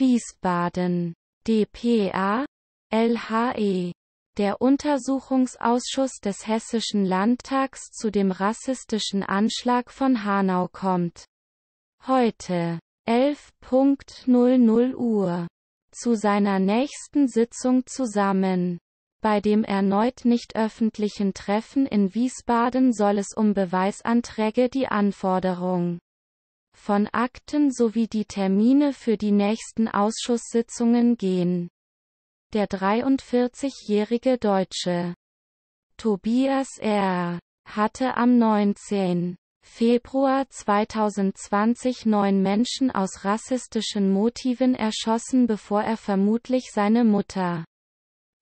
Wiesbaden, dpa, LHE. Der Untersuchungsausschuss des Hessischen Landtags zu dem rassistischen Anschlag von Hanau kommt. Heute, 11.00 Uhr. Zu seiner nächsten Sitzung zusammen. Bei dem erneut nicht öffentlichen Treffen in Wiesbaden soll es um Beweisanträge die Anforderung von Akten sowie die Termine für die nächsten Ausschusssitzungen gehen. Der 43-jährige Deutsche Tobias R. hatte am 19. Februar 2020 neun Menschen aus rassistischen Motiven erschossen, bevor er vermutlich seine Mutter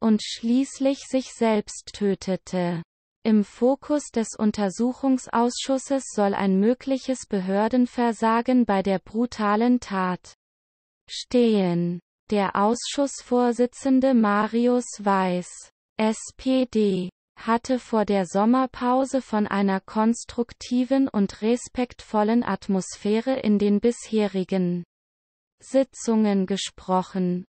und schließlich sich selbst tötete. Im Fokus des Untersuchungsausschusses soll ein mögliches Behördenversagen bei der brutalen Tat stehen. Der Ausschussvorsitzende Marius Weiß, SPD, hatte vor der Sommerpause von einer konstruktiven und respektvollen Atmosphäre in den bisherigen Sitzungen gesprochen.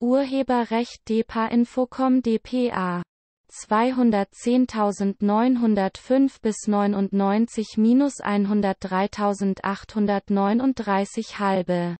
Urheberrecht DEPA Infocom DPA 210.905 bis 99 minus 103.839 halbe